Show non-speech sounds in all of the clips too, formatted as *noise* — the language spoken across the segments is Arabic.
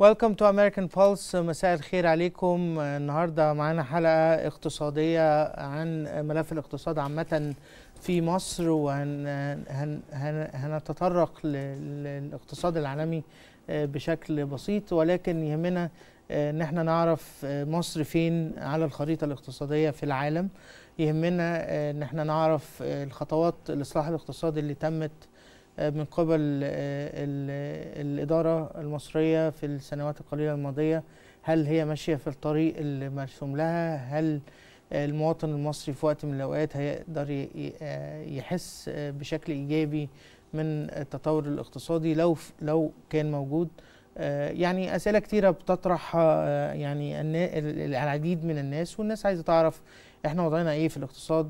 ويلكم تو امريكان بولس مساء الخير عليكم النهارده معانا حلقه اقتصاديه عن ملف الاقتصاد عامه في مصر وهنتطرق للاقتصاد العالمي آه، بشكل بسيط ولكن يهمنا آه، ان احنا نعرف آه، مصر فين على الخريطه الاقتصاديه في العالم يهمنا ان احنا نعرف الخطوات الاصلاح الاقتصادي اللي تمت آه، من قبل آه، الإدارة المصرية في السنوات القليلة الماضية هل هي ماشية في الطريق المرسوم لها هل المواطن المصري في وقت من الأوقات هيقدر آه، يحس بشكل إيجابي من التطور الاقتصادي لو لو كان موجود يعني أسئلة كتيرة بتطرح يعني العديد من الناس والناس عايزة تعرف احنا وضعنا ايه في الاقتصاد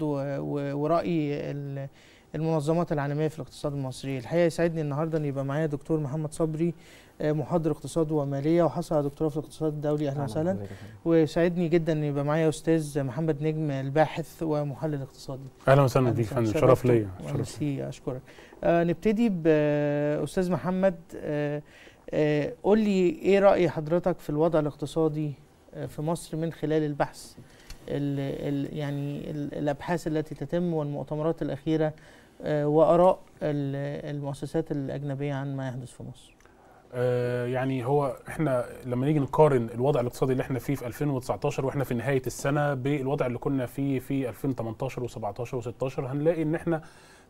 ورأي المنظمات العالميه في الاقتصاد المصري الحقيقه يسعدني النهارده ان يبقى معايا دكتور محمد صبري آه، محاضر اقتصاد وماليه وحصل على دكتوراه في الاقتصاد الدولي اهلا وسهلا ويسعدني جدا ان يبقى معايا استاذ محمد نجم الباحث ومحلل اقتصادي اهلا وسهلا بك فندم شرف ليا شرف اشكرك آه نبتدي باستاذ آه، محمد آه آه قول لي ايه راي حضرتك في الوضع الاقتصادي آه، في مصر من خلال البحث ال ال يعني الـ الابحاث التي تتم والمؤتمرات الاخيره آه، واراء المؤسسات الاجنبيه عن ما يحدث في مصر آه، يعني هو احنا لما نيجي نقارن الوضع الاقتصادي اللي احنا فيه في 2019 واحنا في نهايه السنه بالوضع اللي كنا فيه في 2018 و17 و16 هنلاقي ان احنا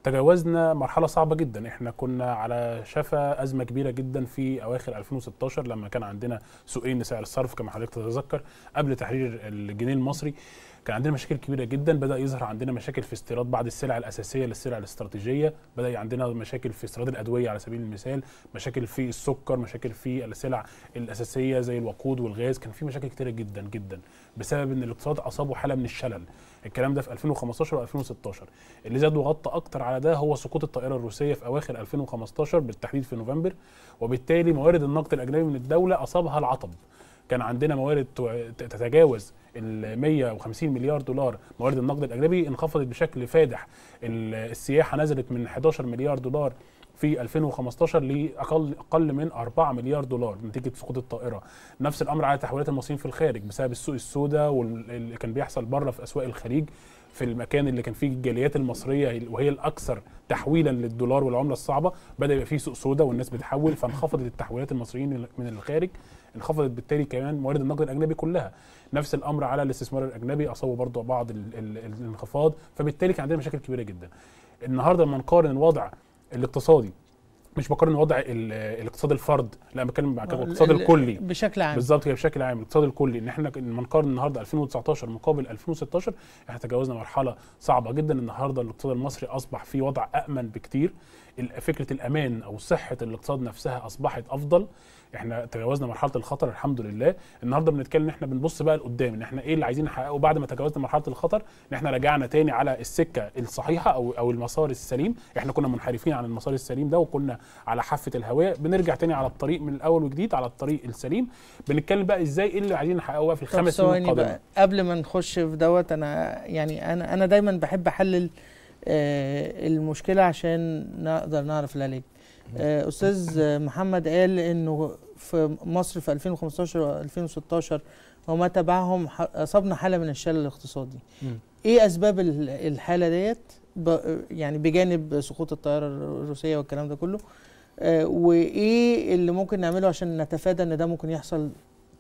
تجاوزنا مرحله صعبه جدا احنا كنا على شفا ازمه كبيره جدا في اواخر 2016 لما كان عندنا سوقين لسعر الصرف كما حضرتك تتذكر قبل تحرير الجنيه المصري كان عندنا مشاكل كبيره جدا بدا يظهر عندنا مشاكل في استيراد بعض السلع الاساسيه للسلع الاستراتيجيه بدا عندنا مشاكل في استيراد الادويه على سبيل المثال مشاكل في السكر مشاكل في السلع الاساسيه زي الوقود والغاز كان في مشاكل كتيره جدا جدا بسبب ان الاقتصاد اصابه حاله من الشلل الكلام ده في 2015 و2016 اللي زاد وغطى اكتر على ده هو سقوط الطائره الروسيه في اواخر 2015 بالتحديد في نوفمبر وبالتالي موارد النقد الاجنبي من الدوله اصابها العطب كان عندنا موارد تتجاوز ال 150 مليار دولار موارد النقد الاجنبي انخفضت بشكل فادح السياحه نزلت من 11 مليار دولار في 2015 لاقل اقل من 4 مليار دولار نتيجه سقوط الطائره نفس الامر على تحويلات المصريين في الخارج بسبب السوق السوداء واللي كان بيحصل بره في اسواق الخليج في المكان اللي كان فيه الجاليات المصريه وهي الاكثر تحويلا للدولار والعمله الصعبه بدا يبقى فيه سوق سوداء والناس بتحول فانخفضت التحويلات المصريين من الخارج انخفضت بالتالي كمان موارد النقد الاجنبي كلها نفس الامر على الاستثمار الاجنبي اصابوا برضه بعض الانخفاض فبالتالي كان عندنا مشاكل كبيره جدا النهارده لما نقارن الوضع الاقتصادي مش بقارن وضع الاقتصاد الفرد لا بتكلم الاقتصاد الكلي بشكل عام بالظبط هي بشكل عام الاقتصاد الكلي ان احنا لما نقارن النهارده 2019 مقابل 2016 احنا تجاوزنا مرحله صعبه جدا النهارده الاقتصاد المصري اصبح في وضع امن بكتير فكره الامان او صحه الاقتصاد نفسها اصبحت افضل احنا تجاوزنا مرحله الخطر الحمد لله النهارده بنتكلم ان احنا بنبص بقى لقدام ان احنا ايه اللي عايزين نحققه بعد ما تجاوزنا مرحله الخطر ان احنا رجعنا تاني على السكه الصحيحه او او المسار السليم احنا كنا منحرفين عن المسار السليم ده وكنا على حافه الهواء بنرجع تاني على الطريق من الاول وجديد على الطريق السليم بنتكلم بقى ازاي ايه اللي عايزين نحققه بقى في الخمس سنين القادمه قبل ما نخش في دوت انا يعني انا انا دايما بحب احلل آه، المشكله عشان نقدر نعرف العلاج آه، استاذ محمد قال انه في مصر في 2015 و2016 وما تبعهم اصابنا حاله من الشلل الاقتصادي ايه اسباب الحاله ديت يعني بجانب سقوط الطياره الروسيه والكلام ده كله آه، وايه اللي ممكن نعمله عشان نتفادى ان ده ممكن يحصل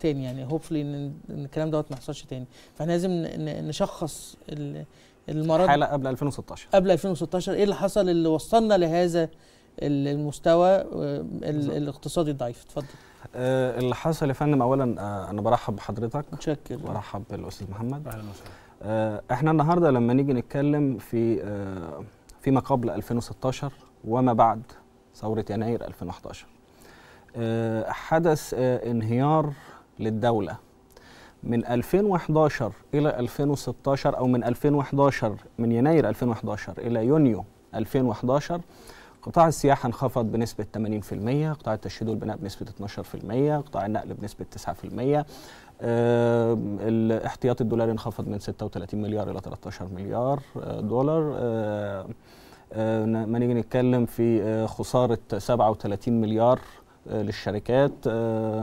تاني يعني هوبفلي ان الكلام دوت ما يحصلش تاني فاحنا لازم نشخص المرض الحاله قبل 2016 قبل 2016 ايه اللي حصل اللي وصلنا لهذا المستوى آه، الاقتصادي الضعيف اتفضل أه اللي حصل يا فندم اولا آه، انا برحب بحضرتك متشكر برحب بالاستاذ محمد اهلا وسهلا آه، احنا النهارده لما نيجي نتكلم في أه فيما قبل 2016 وما بعد ثوره يناير 2011 أه حدث أه انهيار للدوله من 2011 الى 2016 او من 2011 من يناير 2011 الى يونيو 2011 قطاع السياحة انخفض بنسبة 80%، قطاع التشييد والبناء بنسبة 12%، قطاع النقل بنسبة 9%، الاحتياطي الدولاري انخفض من 36 مليار إلى 13 مليار آه، دولار آه، آه، ما نيجي نتكلم في خسارة 37 مليار للشركات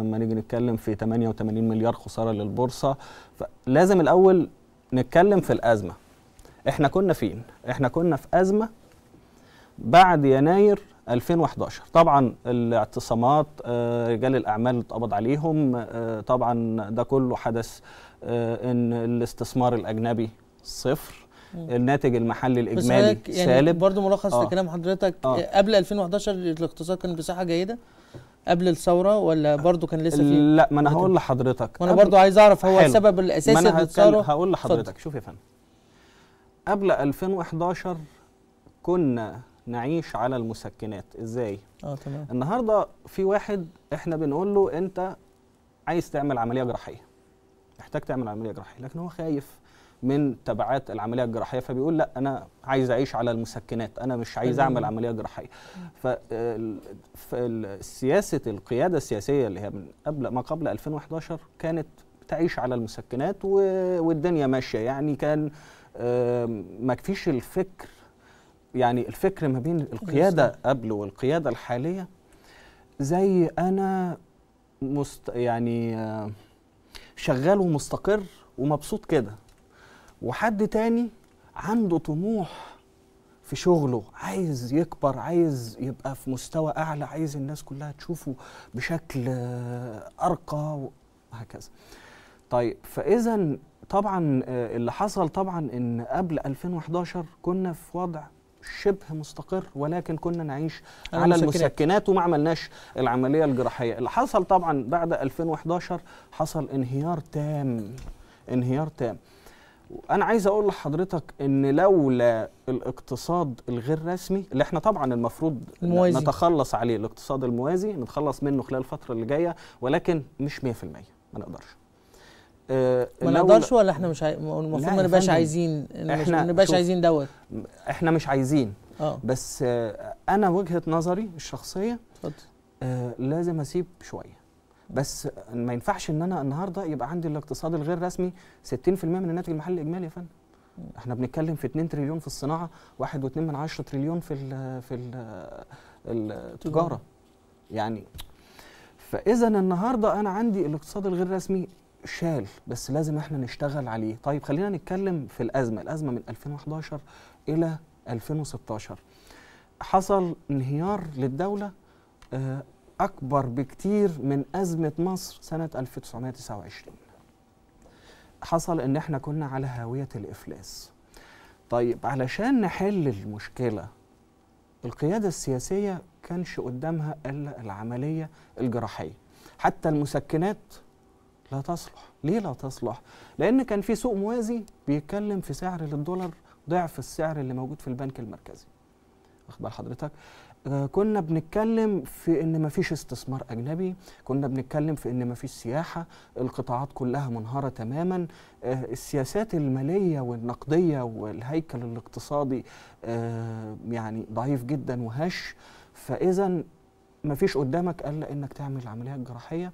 ما نيجي نتكلم في 88 مليار خسارة للبورصة فلازم الأول نتكلم في الأزمة احنا كنا فين؟ احنا كنا في أزمة بعد يناير 2011 طبعا الاعتصامات آه، رجال الاعمال اتقبض عليهم آه، طبعا ده كله حدث آه، ان الاستثمار الاجنبي صفر الناتج المحلي الاجمالي بس يعني سالب برضه ملخص آه لكلام حضرتك آه قبل 2011 الاقتصاد كان بصحه جيده قبل الثوره ولا برضه كان لسه في لا ما انا هقول لحضرتك ما انا برضه عايز اعرف هو حلو. السبب الاساسي اللي الثوره هقول لحضرتك شوف يا فندم قبل 2011 كنا نعيش على المسكنات ازاي اه تمام النهارده في واحد احنا بنقول له انت عايز تعمل عمليه جراحيه محتاج تعمل عمليه جراحيه لكن هو خايف من تبعات العمليه الجراحيه فبيقول لا انا عايز اعيش على المسكنات انا مش عايز اعمل عمليه جراحيه فسياسه القياده السياسيه اللي هي من قبل ما قبل 2011 كانت تعيش على المسكنات والدنيا ماشيه يعني كان ما فيش الفكر يعني الفكر ما بين القياده قبل والقياده الحاليه زي انا مست يعني آه، شغال ومستقر ومبسوط كده وحد تاني عنده طموح في شغله عايز يكبر عايز يبقى في مستوى اعلى عايز الناس كلها تشوفه بشكل آه، ارقى وهكذا طيب فاذا طبعا آه، اللي حصل طبعا ان قبل 2011 كنا في وضع شبه مستقر ولكن كنا نعيش على المسكنات وما عملناش العمليه الجراحيه اللي حصل طبعا بعد 2011 حصل انهيار تام انهيار تام انا عايز اقول لحضرتك ان لولا الاقتصاد الغير رسمي اللي احنا طبعا المفروض الموازي. نتخلص عليه الاقتصاد الموازي نتخلص منه خلال الفتره اللي جايه ولكن مش 100% ما نقدرش آه، ما نقدرش ولا احنا مش المفروض ما نبقاش عايزين احنا ما نبقاش عايزين دوت احنا مش عايزين اه بس آه، انا وجهه نظري الشخصيه اتفضل آه لازم اسيب شويه بس ما ينفعش ان انا النهارده يبقى عندي الاقتصاد الغير رسمي 60% من الناتج المحلي الاجمالي يا فندم احنا بنتكلم في 2 تريليون في الصناعه 1.2 من 10 تريليون في الـ في الـ التجاره يعني فاذا النهارده انا عندي الاقتصاد الغير رسمي شال بس لازم احنا نشتغل عليه طيب خلينا نتكلم في الازمه الازمه من 2011 الى 2016 حصل انهيار للدوله آه، اكبر بكتير من ازمه مصر سنه 1929 حصل ان احنا كنا على هاويه الافلاس طيب علشان نحل المشكله القياده السياسيه كانش قدامها الا العمليه الجراحيه حتى المسكنات لا تصلح ليه لا تصلح لان كان في سوق موازي بيتكلم في سعر للدولار ضعف السعر اللي موجود في البنك المركزي واخد بال حضرتك آه، كنا بنتكلم في ان مفيش استثمار اجنبي كنا بنتكلم في ان مفيش سياحه القطاعات كلها منهاره تماما آه، السياسات الماليه والنقديه والهيكل الاقتصادي آه، يعني ضعيف جدا وهش فاذا مفيش قدامك الا انك تعمل عمليات جراحيه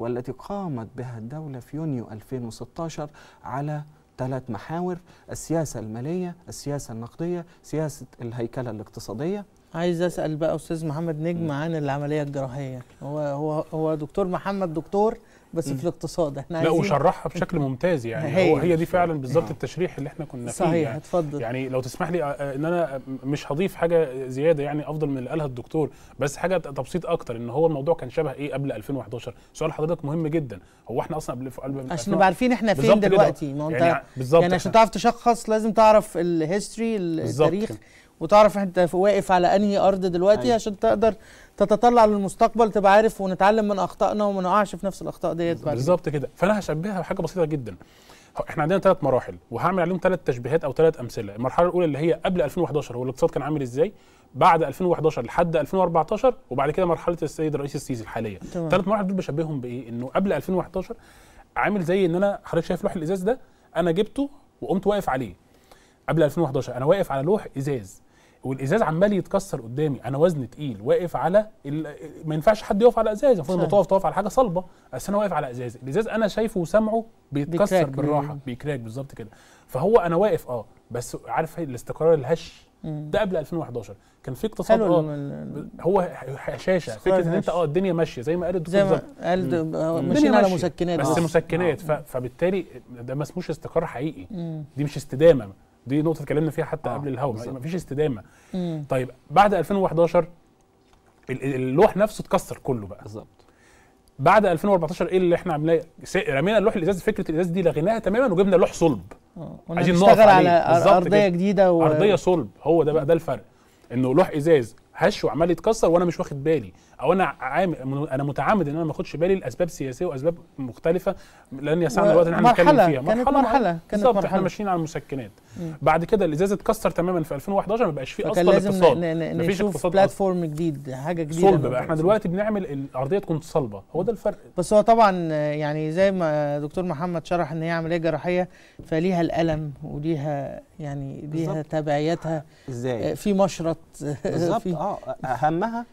والتي قامت بها الدولة في يونيو 2016 على ثلاث محاور السياسة المالية السياسة النقدية سياسة الهيكلة الاقتصادية عايز اسال بقى استاذ محمد نجم عن العمليه الجراحيه هو هو هو دكتور محمد دكتور بس في الاقتصاد احنا لا وشرحها بشكل ممتاز يعني هي. هو هي دي فعلا بالظبط التشريح اللي احنا كنا فيه صحيح يعني. اتفضل يعني, لو تسمح لي آه، آه، ان انا مش هضيف حاجه زياده يعني افضل من اللي قالها الدكتور بس حاجه تبسيط اكتر ان هو الموضوع كان شبه ايه قبل 2011 سؤال حضرتك مهم جدا هو احنا اصلا قبل عشان نبقى عارفين احنا فين دلوقتي ما يعني انت يعني, بالظبط يعني عشان تعرف تشخص لازم تعرف الهيستوري التاريخ وتعرف انت واقف على انهي ارض دلوقتي أيوة. عشان تقدر تتطلع للمستقبل تبقى عارف ونتعلم من اخطائنا وما نقعش في نفس الاخطاء ديت بالظبط كده فانا هشبهها بحاجه بسيطه جدا احنا عندنا ثلاث مراحل وهعمل عليهم ثلاث تشبيهات او ثلاث امثله المرحله الاولى اللي هي قبل 2011 هو الاقتصاد كان عامل ازاي بعد 2011 لحد 2014 وبعد كده مرحله السيد الرئيس السيسي الحاليه الثلاث مراحل دول بشبههم بايه انه قبل 2011 عامل زي ان انا حضرتك شايف لوح الازاز ده انا جبته وقمت واقف عليه قبل 2011 انا واقف على لوح ازاز والازاز عمال يتكسر قدامي انا وزني تقيل واقف على ال... ما ينفعش حد يقف على ازاز المفروض تقف تقف على حاجه صلبه بس انا واقف على ازاز الازاز انا شايفه وسامعه بيتكسر بالراحه بيكراك بالظبط كده فهو انا واقف اه بس عارف الاستقرار الهش ده قبل 2011 كان في اقتصاد اه هو هشاشه فكره ان انت اه الدنيا ماشيه زي ما قال الدكتور زي ما قال آه، ماشيين على مسكنات بس آه. مسكنات آه. فبالتالي ده ما اسموش استقرار حقيقي دي مش استدامه دي نقطه اتكلمنا فيها حتى آه قبل الهوا مفيش استدامه مم. طيب بعد 2011 اللوح نفسه اتكسر كله بقى بالظبط بعد 2014 ايه اللي احنا عملناه رمينا اللوح الازاز فكره الازاز دي لغيناها تماما وجبنا لوح صلب آه، عايزين نشتغل على ارضيه جديده و... ارضيه صلب هو ده بقى ده الفرق انه لوح ازاز هش وعمال يتكسر وانا مش واخد بالي او انا عامل انا متعمد ان انا ما اخدش بالي لاسباب سياسيه واسباب مختلفه لن يسعنا الوقت ان احنا نتكلم فيها مرحله كانت مرحله كانت مرحله احنا ماشيين على المسكنات مم. بعد كده الازاز اتكسر تماما في 2011 ما بقاش فيه اصلا اقتصاد مفيش اقتصاد بلاتفورم جديد حاجه جديده صلب بقى احنا دلوقتي بنعمل الارضيه تكون صلبه هو ده الفرق بس هو طبعا يعني زي ما دكتور محمد شرح ان هي عمليه جراحيه فليها الالم وليها يعني ليها تبعياتها ازاي آه، في مشرط *laughs* بالظبط اه اهمها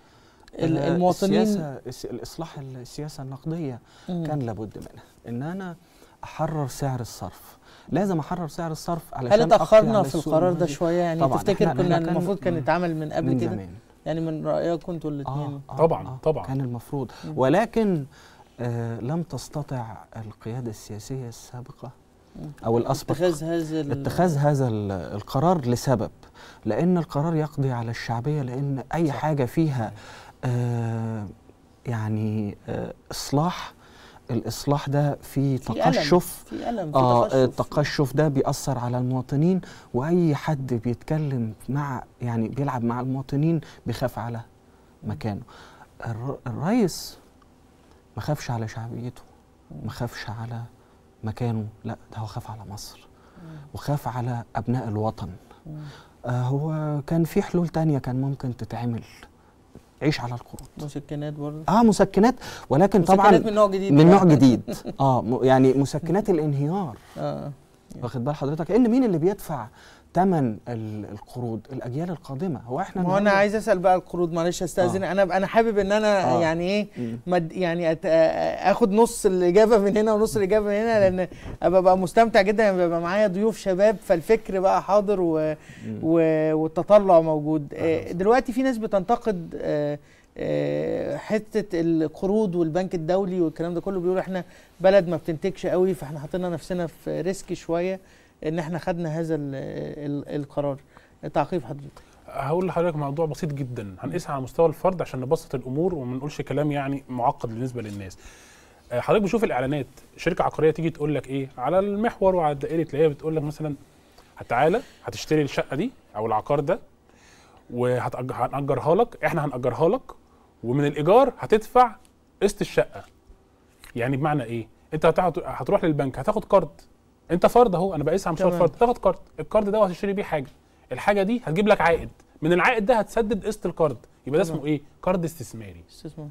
آه، المواطنين السياسه الاصلاح السياسه النقديه مم. كان لابد منها ان انا احرر سعر الصرف لازم احرر سعر الصرف علشان هل تاخرنا في القرار ده شويه يعني طبعا تفتكر كنا كان المفروض كان يتعمل من قبل كده يعني من رايك انتوا الاثنين آه, آه طبعا آه طبعا كان المفروض مم. ولكن آه لم تستطع القياده السياسيه السابقه او الاسبق اتخاذ هذا اتخاذ هذا القرار لسبب لان القرار يقضي على الشعبيه لان اي صح. حاجه فيها آه، يعني آه، اصلاح الاصلاح ده في تقشف في ألم. في في آه، تقشف. التقشف ده بيأثر على المواطنين واي حد بيتكلم مع يعني بيلعب مع المواطنين بيخاف على مكانه الرئيس ما خافش على شعبيته ما خافش على مكانه لا ده هو خاف على مصر وخاف على ابناء الوطن آه هو كان في حلول تانية كان ممكن تتعمل عيش على الكروت مسكنات برضه اه مسكنات ولكن مسكنات طبعا من نوع جديد من نوع يعني. جديد *laughs* اه يعني مسكنات الانهيار اه واخد يعني. بال حضرتك ان مين اللي بيدفع ثمن القروض الاجيال القادمه هو احنا ما انا عايز اسال بقى القروض معلش استاذن آه. انا انا حابب ان انا آه. يعني ايه مد يعني أت... اخد نص الاجابه من هنا ونص الاجابه من هنا لان ببقى مستمتع جدا لما يعني بيبقى معايا ضيوف شباب فالفكر بقى حاضر و... و... والتطلع موجود آه. دلوقتي في ناس بتنتقد آه،, آه حته القروض والبنك الدولي والكلام ده كله بيقول احنا بلد ما بتنتجش قوي فاحنا حاطين نفسنا في ريسك شويه ان احنا خدنا هذا القرار تعقيب حضرتك هقول لحضرتك موضوع بسيط جدا هنقيسها على مستوى الفرد عشان نبسط الامور وما نقولش كلام يعني معقد بالنسبه للناس آه، حضرتك بتشوف الاعلانات شركه عقاريه تيجي تقول لك ايه على المحور وعلى الدائره تلاقيها بتقول لك مثلا تعالى هتشتري الشقه دي او العقار ده وهنأجرها لك احنا هنأجرها لك ومن الايجار هتدفع قسط الشقه يعني بمعنى ايه انت هتروح للبنك هتاخد كارد انت فرد اهو انا بقيسها مش فرد تاخد كارد الكارد ده هتشتري بيه حاجه الحاجه دي هتجيب لك عائد من العائد ده هتسدد قسط الكارد يبقى ده اسمه ايه كارد استثماري استثمار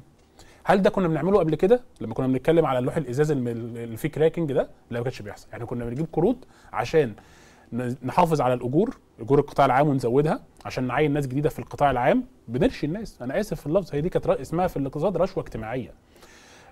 هل ده كنا بنعمله قبل كده لما كنا بنتكلم على اللوح الازاز اللي فيه كراكنج ده لا ما كانش بيحصل يعني كنا بنجيب قروض عشان نحافظ على الاجور اجور القطاع العام ونزودها عشان نعين ناس جديده في القطاع العام بنرشي الناس انا اسف في اللفظ هي دي كانت اسمها في الاقتصاد رشوه اجتماعيه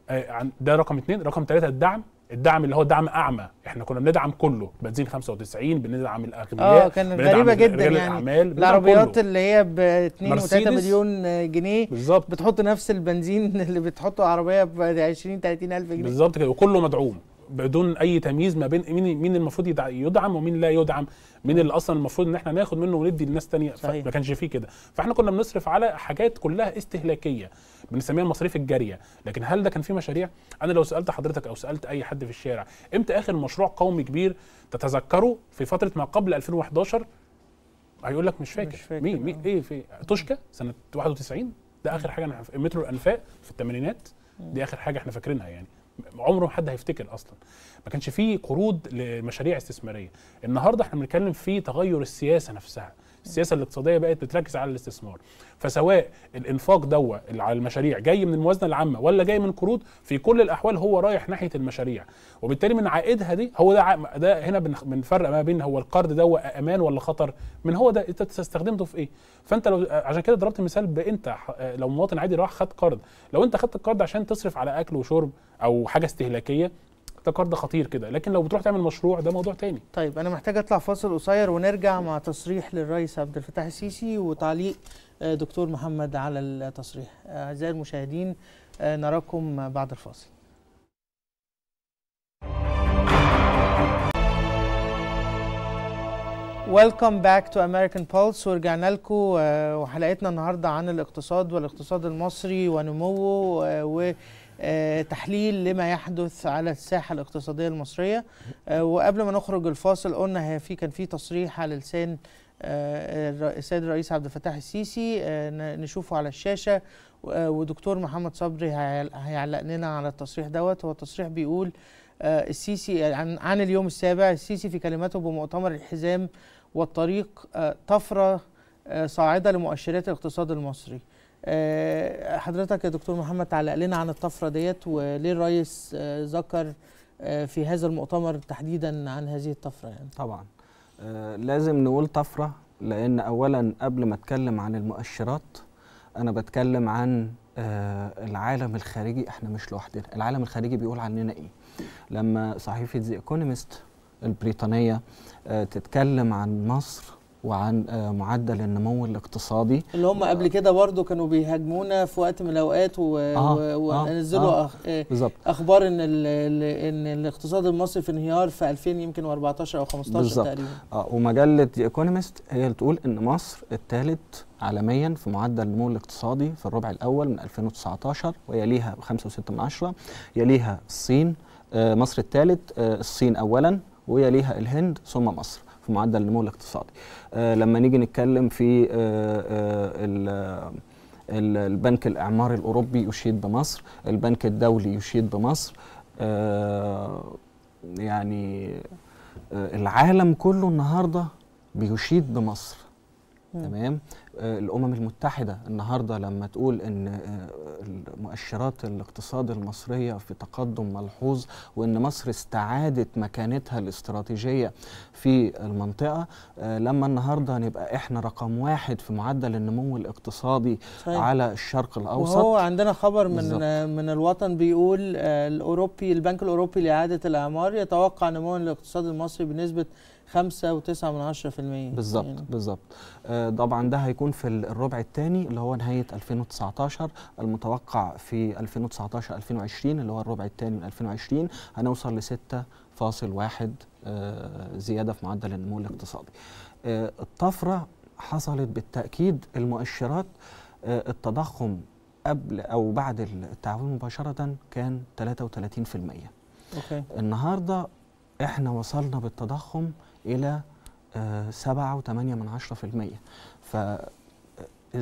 آه، ده رقم اثنين رقم ثلاثة الدعم الدعم اللي هو دعم اعمى احنا كنا بندعم كله بنزين 95 بندعم الاغنياء اه كانت غريبه جدا يعني الأعمال. العربيات اللي هي ب 2 و3 مليون جنيه بالظبط بتحط نفس البنزين *laughs* اللي بتحطه عربيه ب 20 30 الف جنيه بالظبط كده وكله مدعوم بدون اي تمييز ما بين مين مين المفروض يدعم ومين لا يدعم مين اللي اصلا المفروض ان احنا ناخد منه وندي لناس تانية ما كانش فيه كده فاحنا كنا بنصرف على حاجات كلها استهلاكيه بنسميها المصاريف الجاريه لكن هل ده كان في مشاريع انا لو سالت حضرتك او سالت اي حد في الشارع امتى اخر مشروع قومي كبير تتذكره في فتره ما قبل 2011 هيقول لك مش فاكر, مش فاكر مين مين آه. ايه في توشكا سنه 91 ده اخر حاجه انا مترو الانفاق في الثمانينات دي اخر حاجه احنا فاكرينها يعني عمره ما حد هيفتكر اصلا ما كانش فيه قروض لمشاريع استثماريه النهارده احنا بنتكلم في تغير السياسه نفسها السياسه الاقتصاديه بقت بتركز على الاستثمار فسواء الانفاق دوا على المشاريع جاي من الموازنه العامه ولا جاي من قروض في كل الاحوال هو رايح ناحيه المشاريع وبالتالي من عائدها دي هو ده ده هنا بنفرق ما بين هو القرض دوا امان ولا خطر من هو ده انت استخدمته في ايه فانت لو عشان كده ضربت مثال بانت لو مواطن عادي راح خد قرض لو انت خدت القرض عشان تصرف على اكل وشرب او حاجه استهلاكيه ده خطير كده لكن لو بتروح تعمل مشروع ده موضوع تاني طيب انا محتاج اطلع فاصل قصير ونرجع مع تصريح للرئيس عبد الفتاح السيسي وتعليق آه، دكتور محمد على التصريح آه، اعزائي المشاهدين آه، نراكم بعد الفاصل ويلكم باك تو امريكان بولس ورجعنا لكم وحلقتنا النهارده عن الاقتصاد والاقتصاد المصري ونموه آه، تحليل لما يحدث على الساحه الاقتصاديه المصريه آه، وقبل ما نخرج الفاصل قلنا في كان في تصريح على لسان آه، السيد الرئيس عبد الفتاح السيسي نشوفه على الشاشه ودكتور محمد صبري هيعلق لنا على التصريح دوت هو التصريح بيقول السيسي عن, عن اليوم السابع السيسي في كلمته بمؤتمر الحزام والطريق طفره صاعده لمؤشرات الاقتصاد المصري آه، حضرتك يا دكتور محمد تعلق لنا عن الطفره ديت وليه الرئيس آه، ذكر آه، في هذا المؤتمر تحديدا عن هذه الطفره يعني طبعا لازم نقول طفره لان اولا قبل ما اتكلم عن المؤشرات انا بتكلم عن العالم الخارجي احنا مش لوحدنا العالم الخارجي بيقول عننا ايه لما صحيفه ذا ايكونومست البريطانيه تتكلم عن مصر وعن آه، معدل النمو الاقتصادي اللي هم قبل كده برضه كانوا بيهاجمونا في وقت من الاوقات آه، آه، ونزلوا آه آه آه اخبار ان ال ان الاقتصاد المصري في انهيار في 2000 يمكن 14 او 15 بالزبط. تقريبا اه ومجله ذا ايكونومست هي اللي تقول ان مصر الثالث عالميا في معدل النمو الاقتصادي في الربع الاول من 2019 ويليها ب 5.6 يليها الصين مصر الثالث الصين اولا ويليها الهند ثم مصر في معدل النمو الاقتصادي آه، لما نيجي نتكلم في آه، آه، البنك الاعماري الاوروبي يشيد بمصر البنك الدولي يشيد بمصر يعني العالم كله النهارده بيشيد بمصر تمام آه، الامم المتحده النهارده لما تقول ان آه، مؤشرات الاقتصاد المصريه في تقدم ملحوظ وان مصر استعادت مكانتها الاستراتيجيه في المنطقه آه، لما النهارده نبقى احنا رقم واحد في معدل النمو الاقتصادي صحيح. طيب. على الشرق الاوسط وهو عندنا خبر من بالزبط. من الوطن بيقول الاوروبي البنك الاوروبي لاعاده الاعمار يتوقع نمو الاقتصاد المصري بنسبه 5.9% بالظبط يعني. بالظبط آه، طبعا ده هيكون في الربع الثاني اللي هو نهايه 2019 المتوقع في 2019 2020 اللي هو الربع الثاني من 2020 هنوصل ل 6.1 آه، زياده في معدل النمو الاقتصادي آه، الطفره حصلت بالتاكيد المؤشرات التضخم قبل او بعد التعاون مباشره كان 33% اوكي النهارده احنا وصلنا بالتضخم إلى 7.8% آه، فإذا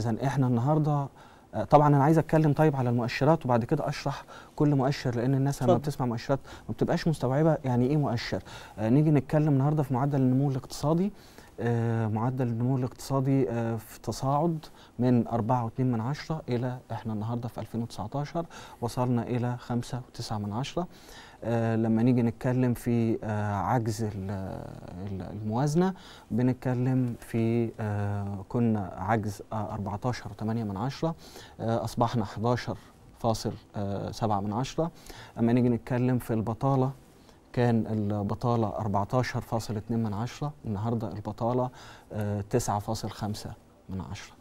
آه، إحنا النهارده آه، طبعا انا عايز اتكلم طيب على المؤشرات وبعد كده اشرح كل مؤشر لان الناس لما بتسمع مؤشرات ما بتبقاش مستوعبه يعني ايه مؤشر آه نيجي نتكلم النهارده في معدل النمو الاقتصادي آه معدل النمو الاقتصادي آه في تصاعد من 4.2 من عشرة إلى إحنا النهاردة في 2019 وصلنا إلى 5.9 من عشرة آه لما نيجي نتكلم في آه عجز الموازنة بنتكلم في آه كنا عجز 14.8 آه، من عشرة آه، أصبحنا 11 فاصل آه، سبعة من عشرة أما نيجي نتكلم في البطالة كان البطالة 14.2 من عشرة النهاردة البطالة 9.5 من عشرة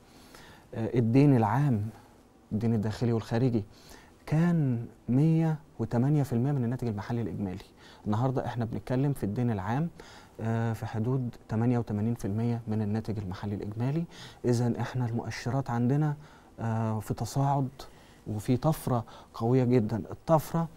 آه، الدين العام الدين الداخلي والخارجي كان 108% من الناتج المحلي الاجمالي النهارده احنا بنتكلم في الدين العام آه، في حدود 88% من الناتج المحلي الاجمالي اذا احنا المؤشرات عندنا آه، في تصاعد وفي طفره قويه جدا الطفره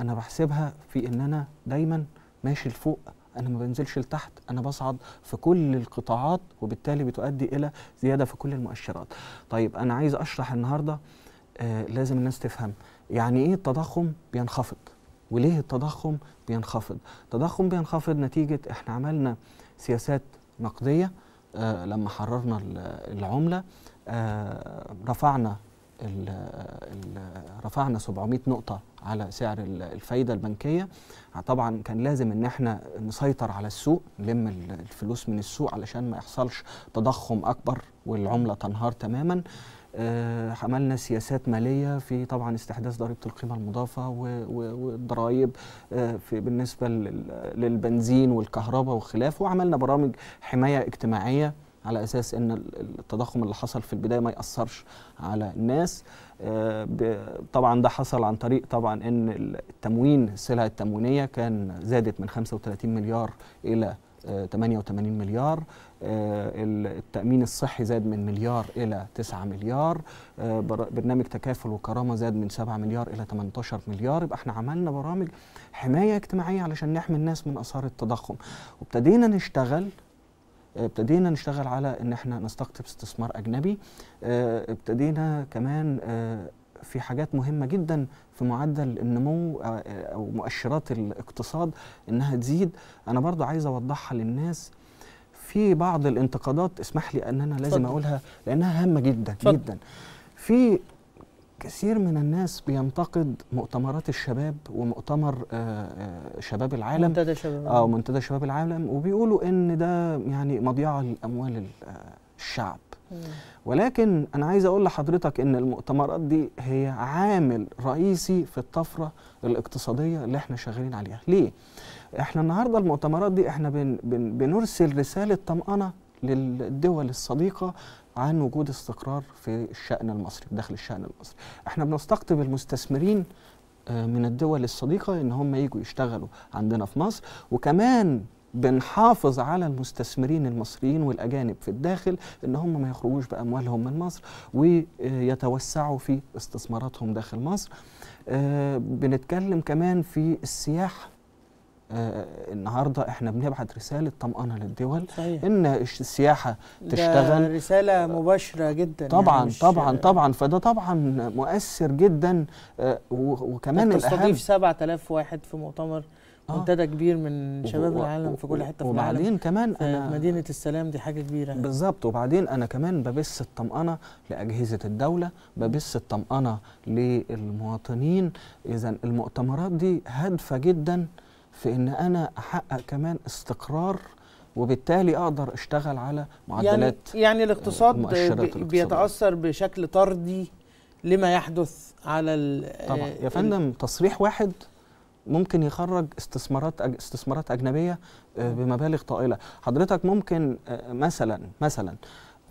انا بحسبها في ان انا دايما ماشي لفوق انا ما بنزلش لتحت انا بصعد في كل القطاعات وبالتالي بتؤدي الى زياده في كل المؤشرات طيب انا عايز اشرح النهارده آه لازم الناس تفهم يعني ايه التضخم بينخفض وليه التضخم بينخفض التضخم بينخفض نتيجه احنا عملنا سياسات نقديه آه لما حررنا العمله آه رفعنا رفعنا 700 نقطة على سعر الفايدة البنكية طبعا كان لازم ان احنا نسيطر على السوق نلم الفلوس من السوق علشان ما يحصلش تضخم اكبر والعملة تنهار تماما عملنا آه، سياسات ماليه في طبعا استحداث ضريبه القيمه المضافه والضرائب آه، في بالنسبه للبنزين والكهرباء وخلافه وعملنا برامج حمايه اجتماعيه على اساس ان التضخم اللي حصل في البدايه ما ياثرش على الناس آه، طبعا ده حصل عن طريق طبعا ان التموين السلع التموينيه كان زادت من 35 مليار الى 88 آه، مليار آه، التأمين الصحي زاد من مليار إلى 9 مليار برنامج تكافل وكرامة زاد من 7 مليار إلى 18 مليار يبقى احنا عملنا برامج حماية اجتماعية علشان نحمي الناس من أثار التضخم وابتدينا نشتغل ابتدينا نشتغل على ان احنا نستقطب استثمار اجنبي آه، ابتدينا كمان آه، في حاجات مهمه جدا في معدل النمو آه، او مؤشرات الاقتصاد انها تزيد انا برضو عايز اوضحها للناس في بعض الانتقادات اسمح لي ان انا لازم اقولها لانها هامه جدا فضل. جدا في كثير من الناس بينتقد مؤتمرات الشباب ومؤتمر آه، آه، شباب العالم منتدى شباب اه منتدى شباب العالم وبيقولوا ان ده يعني مضيعه لاموال آه، الشعب ولكن انا عايز اقول لحضرتك ان المؤتمرات دي هي عامل رئيسي في الطفره الاقتصاديه اللي احنا شغالين عليها ليه احنا النهارده المؤتمرات دي احنا بن بن بنرسل رساله طمانه للدول الصديقة عن وجود استقرار في الشأن المصري داخل الشأن المصري احنا بنستقطب المستثمرين آه، من الدول الصديقة ان هم يجوا يشتغلوا عندنا في مصر وكمان بنحافظ على المستثمرين المصريين والاجانب في الداخل ان هم ما يخرجوش باموالهم من مصر ويتوسعوا في استثماراتهم داخل مصر آه، بنتكلم كمان في السياحه آه النهارده احنا بنبعت رساله طمانه للدول صحيح. ان السياحه تشتغل رساله مباشره جدا يعني، طبعا يعني طبعا طبعا فده طبعا مؤثر جدا آه وكمان الاهم تستضيف 7000 واحد في مؤتمر آه. منتدى كبير من شباب العالم في كل حته في وبعدين العالم كمان انا مدينه السلام دي حاجه كبيره بالظبط وبعدين انا كمان ببث الطمانه لاجهزه الدوله ببث الطمانه للمواطنين اذا المؤتمرات دي هادفه جدا في ان انا احقق كمان استقرار وبالتالي اقدر اشتغل على معدلات يعني, يعني الاقتصاد بيتاثر بشكل طردي لما يحدث على طبعا يا فندم تصريح واحد ممكن يخرج استثمارات استثمارات اجنبيه آه، بمبالغ طائله حضرتك ممكن آه، مثلا مثلا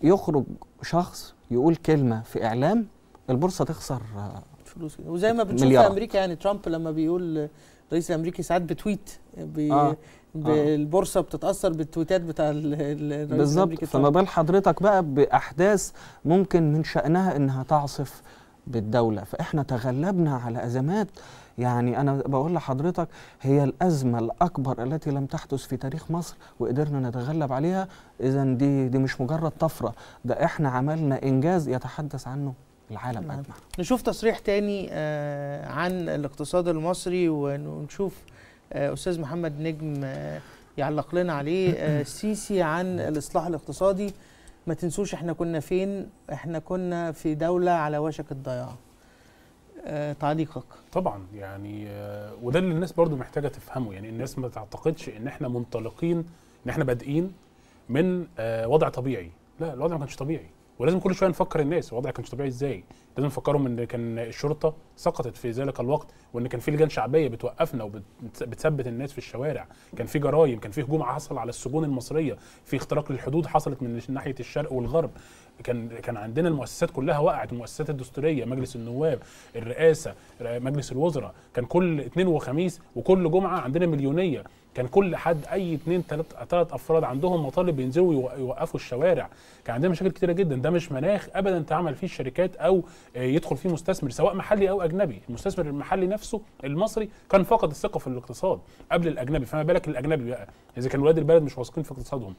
يخرج شخص يقول كلمه في اعلام البورصه تخسر آه، فلوس كده وزي ما بنشوف في امريكا يعني ترامب لما بيقول الرئيس الامريكي ساعات بتويت بي آه. آه. بالبورصه بتتاثر بالتويتات بتاع الرئيس بالظبط فما بال حضرتك بقى باحداث ممكن من شانها انها تعصف بالدوله فاحنا تغلبنا على ازمات يعني انا بقول لحضرتك هي الازمه الاكبر التي لم تحدث في تاريخ مصر وقدرنا نتغلب عليها اذا دي دي مش مجرد طفره ده احنا عملنا انجاز يتحدث عنه العالم نعم. أجمع نشوف تصريح تاني آه، عن الاقتصاد المصري ونشوف آه، أستاذ محمد نجم آه، يعلق لنا عليه السيسي *coughs* عن الإصلاح الاقتصادي ما تنسوش احنا كنا فين احنا كنا في دولة على وشك الضياع تعليقك طبعا يعني وده اللي الناس برضو محتاجة تفهمه يعني الناس ما تعتقدش ان احنا منطلقين ان احنا بادئين من وضع طبيعي لا الوضع ما كانش طبيعي ولازم كل شويه نفكر الناس الوضع كانش طبيعي ازاي لازم نفكرهم ان كان الشرطه سقطت في ذلك الوقت وان كان في لجان شعبيه بتوقفنا وبتثبت الناس في الشوارع كان في جرايم كان في هجوم حصل على السجون المصريه في اختراق للحدود حصلت من ناحيه الشرق والغرب كان كان عندنا المؤسسات كلها وقعت المؤسسات الدستوريه مجلس النواب الرئاسه مجلس الوزراء كان كل اثنين وخميس وكل جمعه عندنا مليونيه كان كل حد اي اثنين ثلاث افراد عندهم مطالب بينزلوا يوقفوا الشوارع كان عندنا مشاكل كتيره جدا ده مش مناخ ابدا تعمل فيه الشركات او آه، يدخل فيه مستثمر سواء محلي او اجنبي المستثمر المحلي نفسه المصري كان فقد الثقه في الاقتصاد قبل الاجنبي فما بالك الاجنبي بقى اذا كان ولاد البلد مش واثقين في اقتصادهم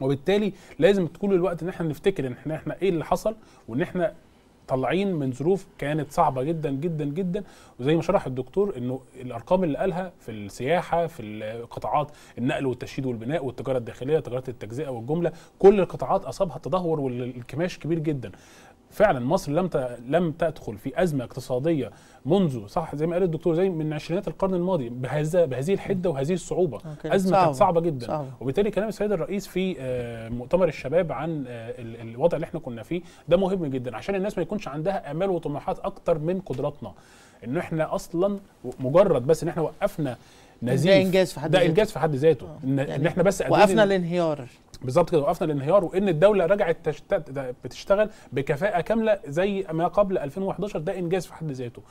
وبالتالي لازم طول الوقت ان احنا نفتكر ان احنا ايه اللي حصل وان احنا طالعين من ظروف كانت صعبه جدا جدا جدا وزي ما شرح الدكتور انه الارقام اللي قالها في السياحه في القطاعات النقل والتشييد والبناء والتجاره الداخليه تجاره التجزئه والجمله كل القطاعات اصابها تدهور والكماش كبير جدا فعلا مصر لم لم تدخل في ازمه اقتصاديه منذ صح زي ما قال الدكتور زي من عشرينات القرن الماضي بهذا بهذه الحده وهذه الصعوبه أوكي. ازمه صعبة. كانت صعبه جدا صعبة. وبالتالي كلام السيد الرئيس في آه، مؤتمر الشباب عن آه، الوضع اللي احنا كنا فيه ده مهم جدا عشان الناس ما يكونش عندها امال وطموحات اكتر من قدراتنا ان احنا اصلا مجرد بس ان احنا وقفنا نزيف ده انجاز في حد ذاته ده آه. انجاز في حد ذاته ان, إن يعني احنا بس وقفنا الانهيار بالظبط كده وقفنا الانهيار وان الدوله رجعت بتشتغل بكفاءه كامله زي ما قبل 2011 ده انجاز في حد ذاته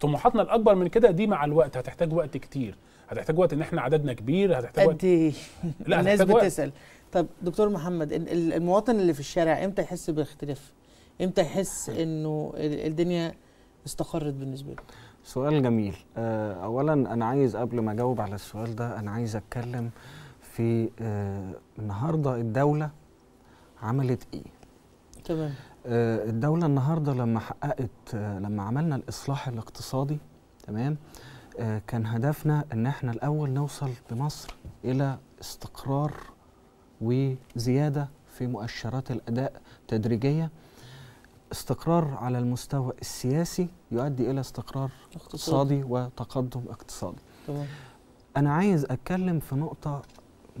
طموحاتنا الاكبر من كده دي مع الوقت هتحتاج وقت كتير هتحتاج وقت ان احنا عددنا كبير هتحتاج وقت إيه؟ *laughs* لا الناس بتسال طب دكتور محمد المواطن اللي في الشارع امتى يحس بالاختلاف امتى يحس *laughs* انه الدنيا استقرت بالنسبه له سؤال جميل آه، اولا انا عايز قبل ما اجاوب على السؤال ده انا عايز اتكلم في آه، النهارده الدوله عملت ايه تمام آه، الدوله النهارده لما حققت آه، لما عملنا الاصلاح الاقتصادي تمام كان هدفنا ان احنا الاول نوصل بمصر الى استقرار وزياده في مؤشرات الاداء تدريجيه استقرار على المستوى السياسي يؤدي الى استقرار اقتصادي وتقدم اقتصادي طبعا. انا عايز اتكلم في نقطه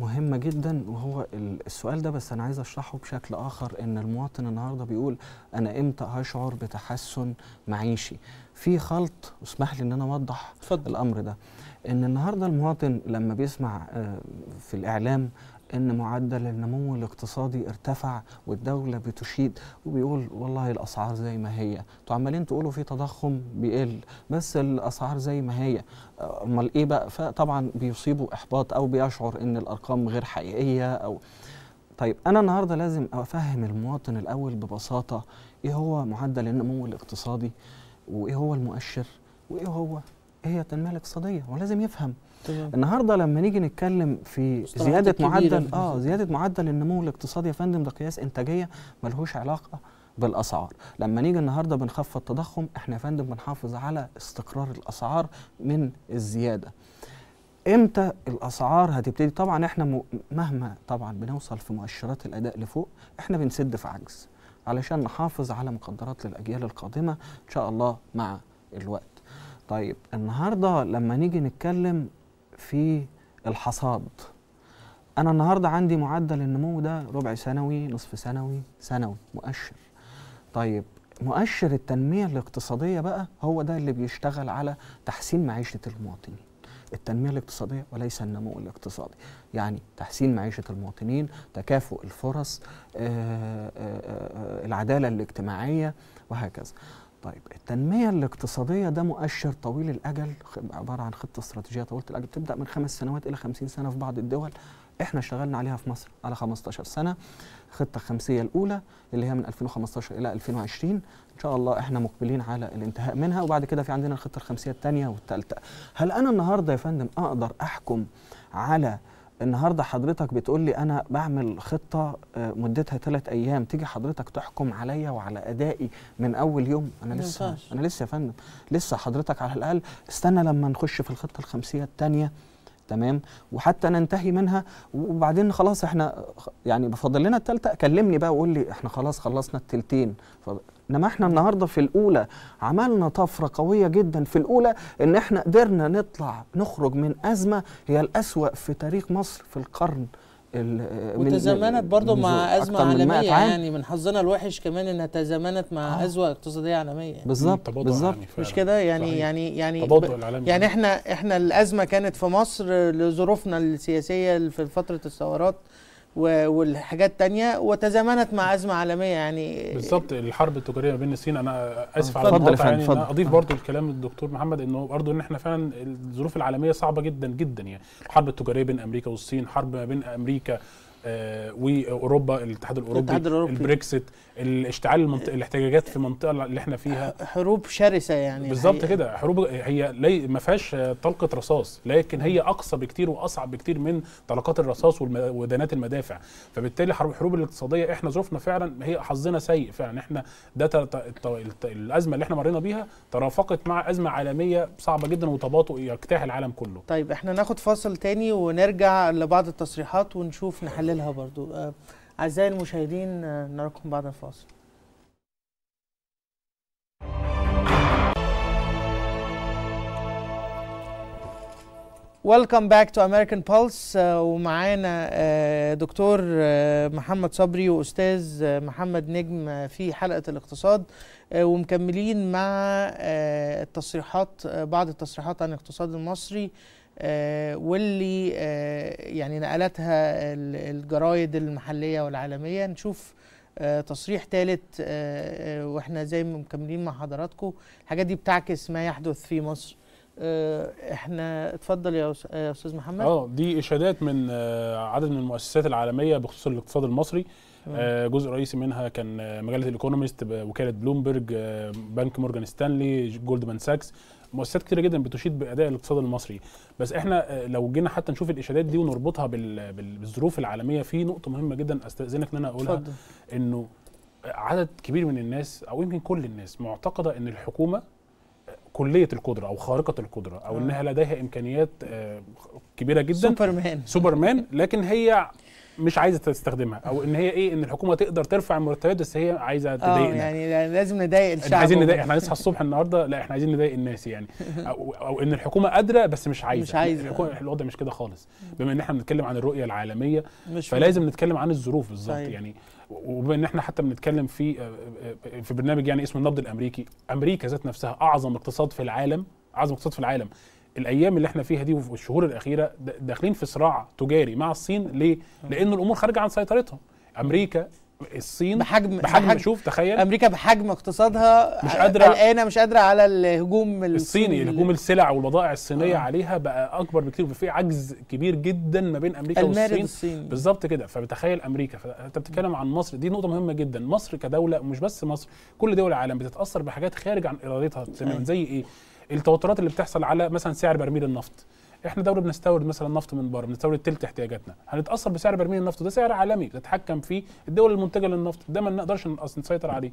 مهمه جدا وهو السؤال ده بس انا عايز اشرحه بشكل اخر ان المواطن النهارده بيقول انا امتى هشعر بتحسن معيشي في خلط اسمح لي ان انا اوضح الامر ده ان النهارده المواطن لما بيسمع آه، في الاعلام ان معدل النمو الاقتصادي ارتفع والدوله بتشيد وبيقول والله الاسعار زي ما هي انتوا عمالين تقولوا في تضخم بيقل بس الاسعار زي ما هي امال ايه بقى فطبعا بيصيبوا احباط او بيشعر ان الارقام غير حقيقيه او طيب انا النهارده لازم افهم المواطن الاول ببساطه ايه هو معدل النمو الاقتصادي وايه هو المؤشر وايه هو ايه هي التنميه الاقتصاديه ولازم يفهم طبعا. النهارده لما نيجي نتكلم في زياده معدل اه زياده معدل النمو الاقتصادي يا فندم ده قياس انتاجيه ملهوش علاقه بالاسعار لما نيجي النهارده بنخفض التضخم احنا يا فندم بنحافظ على استقرار الاسعار من الزياده امتى الاسعار هتبتدي طبعا احنا مهما طبعا بنوصل في مؤشرات الاداء لفوق احنا بنسد في عجز علشان نحافظ على مقدرات للاجيال القادمه ان شاء الله مع الوقت طيب النهارده لما نيجي نتكلم في الحصاد انا النهارده عندي معدل النمو ده ربع سنوي نصف سنوي سنوي مؤشر طيب مؤشر التنميه الاقتصاديه بقى هو ده اللي بيشتغل على تحسين معيشه المواطنين التنميه الاقتصاديه وليس النمو الاقتصادي يعني تحسين معيشه المواطنين تكافؤ الفرص آآ آه، آآ آه، آه، العداله الاجتماعيه وهكذا طيب التنمية الاقتصادية ده مؤشر طويل الأجل عبارة عن خطة استراتيجية طويلة الأجل بتبدأ من خمس سنوات إلى خمسين سنة في بعض الدول احنا اشتغلنا عليها في مصر على 15 سنة الخطة الخمسية الأولى اللي هي من 2015 إلى 2020 إن شاء الله احنا مقبلين على الانتهاء منها وبعد كده في عندنا الخطة الخمسية الثانية والثالثة هل أنا النهاردة يا فندم أقدر أحكم على النهارده حضرتك بتقول لي انا بعمل خطه آه، مدتها ثلاث ايام تيجي حضرتك تحكم عليا وعلى ادائي من اول يوم انا لسه انا لسه يا فندم لسه حضرتك على الاقل استنى لما نخش في الخطه الخمسيه الثانيه تمام وحتى ننتهي منها وبعدين خلاص احنا يعني بفضل لنا الثالثه كلمني بقى وقول لي احنا خلاص خلصنا الثلثين انما احنا النهارده في الاولى عملنا طفره قويه جدا في الاولى ان احنا قدرنا نطلع نخرج من ازمه هي الاسوا في تاريخ مصر في القرن وتزامنت برضه مع أزمة عالمية يعني من حظنا الوحش كمان إنها تزامنت مع آه. أزمة اقتصادية عالمية يعني. بالظبط بالظبط يعني مش كده يعني صحيح. يعني يعني يعني, يعني إحنا إحنا الأزمة كانت في مصر لظروفنا السياسية في فترة الثورات والحاجات التانية وتزامنت مع أزمة عالمية يعني بالظبط الحرب التجارية بين الصين أنا آسف على القطع يعني فضل. أضيف برضو الكلام الدكتور محمد إنه برضو إن إحنا فعلا الظروف العالمية صعبة جدا جدا يعني الحرب التجارية بين أمريكا والصين حرب بين أمريكا آه، واوروبا الاتحاد الاوروبي الاتحاد الاوروبي البريكسيت الاشتعال المنط... آه. الاحتجاجات في المنطقه اللي احنا فيها حروب شرسه يعني بالظبط كده حروب هي لي... ما فيهاش طلقه رصاص لكن هي اقصى بكتير واصعب بكتير من طلقات الرصاص ودانات المدافع فبالتالي الحروب الاقتصاديه احنا ظروفنا فعلا هي حظنا سيء فعلا احنا ده ت... الازمه اللي احنا مرينا بيها ترافقت مع ازمه عالميه صعبه جدا وتباطؤ يجتاح العالم كله طيب احنا ناخد فاصل تاني ونرجع لبعض التصريحات ونشوف نحل نحللها برضو آه، أعزائي المشاهدين آه، نراكم بعد الفاصل ويلكم باك تو امريكان بولس ومعانا آه، دكتور محمد صبري واستاذ محمد نجم في حلقه الاقتصاد ومكملين مع التصريحات بعض التصريحات عن الاقتصاد المصري آه، واللي آه، يعني نقلتها الجرايد المحليه والعالميه نشوف آه، تصريح ثالث واحنا زي مكملين مع حضراتكم الحاجات دي بتعكس ما يحدث في مصر احنا اتفضل يا استاذ محمد اه دي اشادات من عدد من المؤسسات العالميه بخصوص الاقتصاد المصري جزء رئيسي منها كان مجله الايكونومست وكاله بلومبرج بنك مورجان ستانلي جولدمان ساكس مؤسسات كتيره جدا بتشيد باداء الاقتصاد المصري بس احنا آه، لو جينا حتى نشوف الاشادات دي ونربطها بالظروف العالميه في نقطه مهمه جدا استاذنك ان انا اقولها انه عدد كبير من الناس او يمكن كل الناس معتقده ان الحكومه آه، كليه القدره او خارقه القدره او آه. انها لديها امكانيات كبيره جدا سوبرمان سوبرمان لكن هي مش عايزه تستخدمها او ان هي ايه ان الحكومه تقدر ترفع المرتبات بس هي عايزه آه، تضايقنا يعني لازم نضايق الشعب احنا عايزين نضايق احنا هنصحى الصبح النهارده لا احنا عايزين نضايق الناس يعني *laughs* أو, او ان الحكومه قادره بس مش عايزه مش عايزه الوضع مش كده خالص بما ان احنا بنتكلم عن الرؤيه العالميه مش فلازم نتكلم عن الظروف بالظبط طيب. يعني وبما ان احنا حتى بنتكلم في آه، آه، في برنامج يعني اسمه النبض الامريكي امريكا ذات نفسها اعظم اقتصاد في العالم اعظم اقتصاد في العالم الايام اللي احنا فيها دي والشهور الاخيره داخلين في صراع تجاري مع الصين ليه؟ لان الامور خارجه عن سيطرتهم امريكا الصين بحجم بحجم, بحجم شوف تخيل امريكا بحجم اقتصادها مش قادره قلقانه مش قادره على الهجوم الصيني هجوم السلع والبضائع الصينيه آه. عليها بقى اكبر بكتير في عجز كبير جدا ما بين امريكا والصين الصيني. بالظبط كده فبتخيل امريكا فانت بتتكلم عن مصر دي نقطه مهمه جدا مصر كدوله ومش بس مصر كل دول العالم بتتاثر بحاجات خارج عن ارادتها تماما آه. زي ايه التوترات اللي بتحصل على مثلا سعر برميل النفط احنا دوله بنستورد مثلا نفط من بره بنستورد تلت احتياجاتنا هنتاثر بسعر برميل النفط ده سعر عالمي بتتحكم فيه الدول المنتجه للنفط ده ما نقدرش نسيطر عليه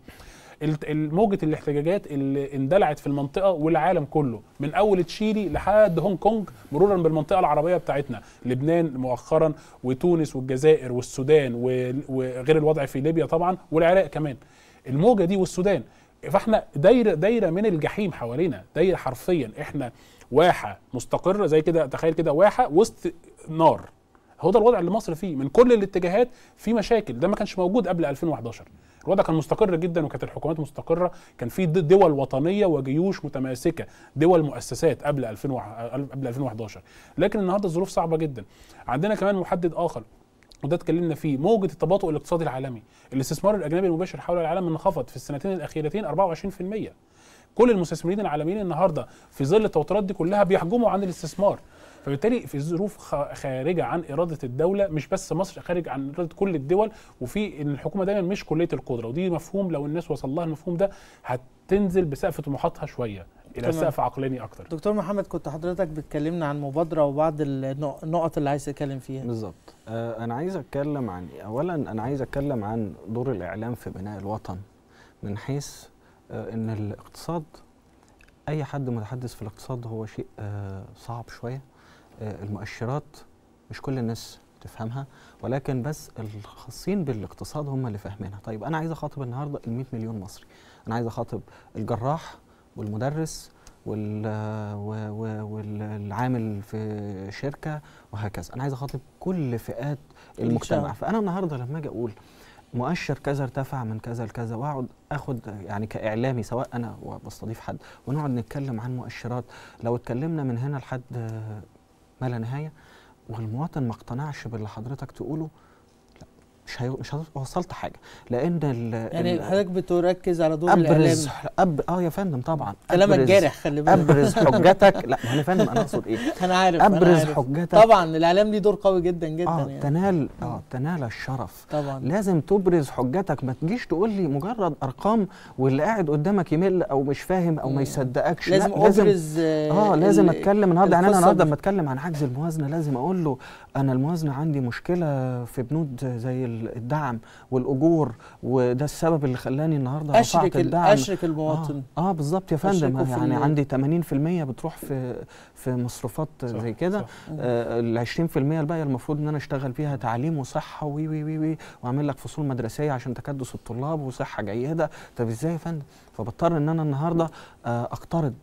موجه الاحتجاجات اللي اندلعت في المنطقه والعالم كله من اول تشيلي لحد هونج كونج مرورا بالمنطقه العربيه بتاعتنا لبنان مؤخرا وتونس والجزائر والسودان وغير الوضع في ليبيا طبعا والعراق كمان الموجه دي والسودان فاحنا دايره دايره من الجحيم حوالينا دايره حرفيا احنا واحه مستقره زي كده تخيل كده واحه وسط نار هو ده الوضع اللي مصر فيه من كل الاتجاهات في مشاكل ده ما كانش موجود قبل 2011 الوضع كان مستقر جدا وكانت الحكومات مستقره كان في دول وطنيه وجيوش متماسكه دول مؤسسات قبل قبل 2011 لكن النهارده الظروف صعبه جدا عندنا كمان محدد اخر وده اتكلمنا فيه موجه التباطؤ الاقتصادي العالمي الاستثمار الاجنبي المباشر حول العالم انخفض في السنتين الاخيرتين 24% كل المستثمرين العالميين النهارده في ظل التوترات دي كلها بيحجموا عن الاستثمار فبالتالي في ظروف خارجه عن اراده الدوله مش بس مصر خارج عن اراده كل الدول وفي ان الحكومه دايما مش كليه القدره ودي مفهوم لو الناس وصل لها المفهوم ده هتنزل بسقف طموحاتها شويه الى سقف عقلاني اكتر دكتور محمد كنت حضرتك بتكلمنا عن مبادره وبعض النقط اللي عايز اتكلم فيها بالظبط آه، انا عايز اتكلم عن اولا انا عايز اتكلم عن دور الاعلام في بناء الوطن من حيث آه، ان الاقتصاد اي حد متحدث في الاقتصاد هو شيء آه، صعب شويه المؤشرات مش كل الناس تفهمها ولكن بس الخاصين بالاقتصاد هم اللي فاهمينها طيب انا عايز اخاطب النهارده ال 100 مليون مصري انا عايز اخاطب الجراح والمدرس والعامل في شركه وهكذا انا عايز اخاطب كل فئات المجتمع فانا النهارده لما اجي اقول مؤشر كذا ارتفع من كذا لكذا واقعد اخد يعني كاعلامي سواء انا وبستضيف حد ونقعد نتكلم عن مؤشرات لو اتكلمنا من هنا لحد ما لا نهايه والمواطن ما اقتنعش باللي حضرتك تقوله مش هي... مش وصلت حاجه لان ال... يعني حضرتك بتركز على دور أبرز الاعلام أب... اه يا فندم طبعا كلامك جارح خلي بالك ابرز *laughs* حجتك لا ما انا فندم انا اقصد ايه انا عارف ابرز أنا عارف. حجتك طبعا الاعلام ليه دور قوي جدا جدا آه يعني. تنال اه تنال الشرف طبعا لازم تبرز حجتك ما تجيش تقول لي مجرد ارقام واللي قاعد قدامك يمل او مش فاهم او ما يصدقكش لازم لا لازم ابرز اه, آه، لازم اتكلم النهارده يعني انا النهارده لما اتكلم عن عجز الموازنه لازم اقول له انا الموازنه عندي مشكله في بنود زي الدعم والاجور وده السبب اللي خلاني النهارده اشرك الدعم اشرك المواطن اه, آه بالظبط يا فندم يعني عندي 80% بتروح في في مصروفات زي كده آه ال 20% الباقيه المفروض ان انا اشتغل فيها تعليم وصحه وي وي وي, وي واعمل لك فصول مدرسيه عشان تكدس الطلاب وصحه جيده طب ازاي يا فندم فبضطر ان انا النهارده آه اقترض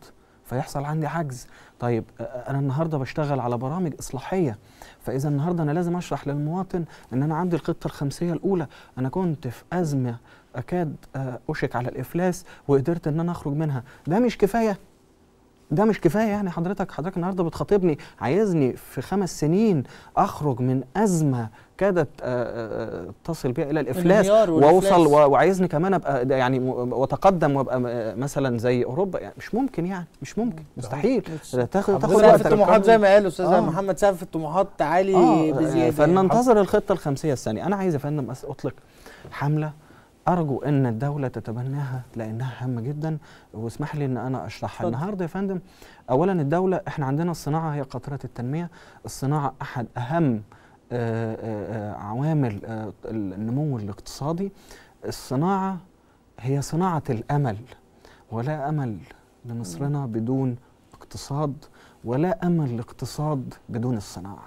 فيحصل عندي عجز طيب آه، آه، انا النهارده بشتغل على برامج اصلاحيه فاذا النهارده انا لازم اشرح للمواطن ان انا عندي الخطه الخمسيه الاولى انا كنت في ازمه اكاد آه، اشك على الافلاس وقدرت ان انا اخرج منها ده مش كفايه ده مش كفايه يعني حضرتك حضرتك النهارده بتخاطبني عايزني في خمس سنين اخرج من ازمه كادت آه، آه، آه، تصل بها الى الافلاس واوصل وعايزني كمان ابقى يعني واتقدم وابقى مثلا زي اوروبا يعني مش ممكن يعني مش ممكن مستحيل تاخد تاخد وقت في الطموحات زي ما قال استاذ آه. محمد سقف في الطموحات عالي آه بزياده يعني. فلننتظر الخطه الخمسيه الثانيه انا عايز يا فندم اطلق حمله ارجو ان الدوله تتبناها لانها هامه جدا واسمح لي ان انا اشرحها النهارده يا فندم اولا الدوله احنا عندنا الصناعه هي قطره التنميه الصناعه احد اهم آه، آه، عوامل آه، النمو الاقتصادي الصناعه هي صناعه الامل ولا امل لمصرنا بدون اقتصاد ولا امل لاقتصاد بدون الصناعه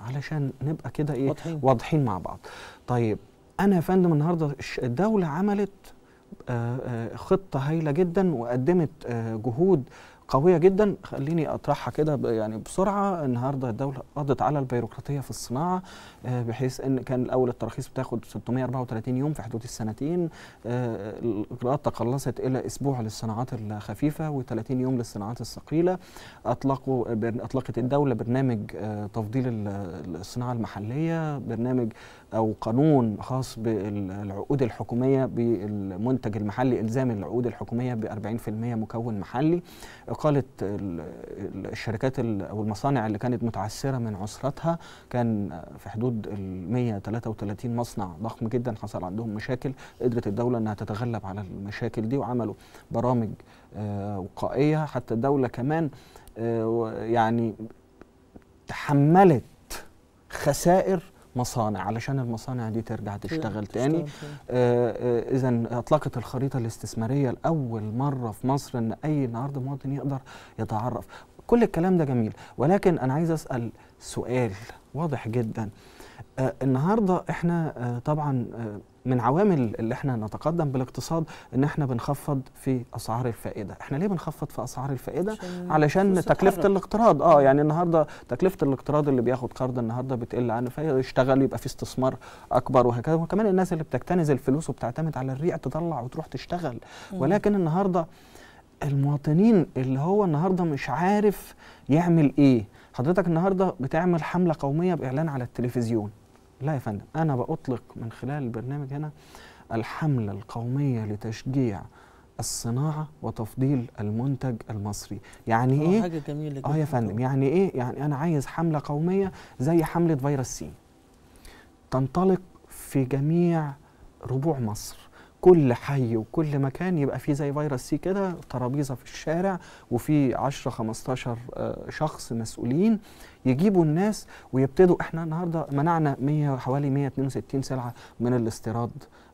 علشان نبقى كده ايه واضحين مع بعض طيب انا يا فندم النهارده الدوله عملت آه، آه، خطه هايله جدا وقدمت آه، جهود قويه جدا خليني اطرحها كده يعني بسرعه النهارده الدوله قضت على البيروقراطيه في الصناعه بحيث ان كان الاول التراخيص بتاخد 634 يوم في حدود السنتين الاجراءات تقلصت الى اسبوع للصناعات الخفيفه و30 يوم للصناعات الثقيله اطلقوا اطلقت الدوله برنامج تفضيل الصناعه المحليه برنامج او قانون خاص بالعقود الحكوميه بالمنتج المحلي الزام العقود الحكوميه ب 40% مكون محلي اقاله الشركات او المصانع اللي كانت متعثره من عسرتها كان في حدود ال 133 مصنع ضخم جدا حصل عندهم مشاكل قدرت الدوله انها تتغلب على المشاكل دي وعملوا برامج آه، وقائيه حتى الدوله كمان آه، يعني تحملت خسائر مصانع علشان المصانع دي ترجع تشتغل تاني آه، آه، اذا اطلقت الخريطه الاستثماريه لاول مره في مصر ان اي النهارده مواطن يقدر يتعرف كل الكلام ده جميل ولكن انا عايز اسال سؤال واضح جدا آه، النهارده احنا طبعا من عوامل اللي احنا نتقدم بالاقتصاد ان احنا بنخفض في اسعار الفائده احنا ليه بنخفض في اسعار الفائده علشان تكلفه الاقتراض اه يعني النهارده تكلفه الاقتراض اللي بياخد قرض النهارده بتقل عنه فيشتغل يبقى في استثمار اكبر وهكذا وكمان الناس اللي بتكتنز الفلوس وبتعتمد على الريع تطلع وتروح تشتغل ولكن النهارده المواطنين اللي هو النهارده مش عارف يعمل ايه حضرتك النهارده بتعمل حمله قوميه باعلان على التلفزيون لا يا فندم أنا بأطلق من خلال البرنامج هنا الحملة القومية لتشجيع الصناعة وتفضيل المنتج المصري يعني ايه حاجة جميلة جدا اه يا فندم يعني ايه يعني انا عايز حملة قومية زي حملة فيروس سي تنطلق في جميع ربوع مصر كل حي وكل مكان يبقى فيه زي فيروس سي كده ترابيزه في الشارع وفي 10 15 آه، شخص مسؤولين يجيبوا الناس ويبتدوا احنا النهارده منعنا 100 حوالي 162 سلعه من الاستيراد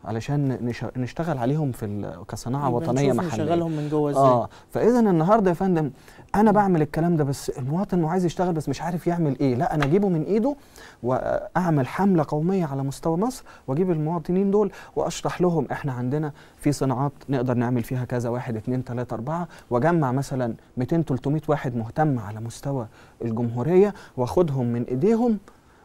علشان نشتغل عليهم في كصناعه وطنيه محليه نشغلهم من جوه ازاي اه فاذا النهارده يا فندم انا بعمل الكلام ده بس المواطن ما عايز يشتغل بس مش عارف يعمل ايه لا انا اجيبه من ايده واعمل حمله قوميه على مستوى مصر واجيب المواطنين دول واشرح لهم احنا عندنا في صناعات نقدر نعمل فيها كذا واحد اثنين ثلاثة اربعه واجمع مثلا 200 300 واحد مهتم على مستوى الجمهوريه واخدهم من ايديهم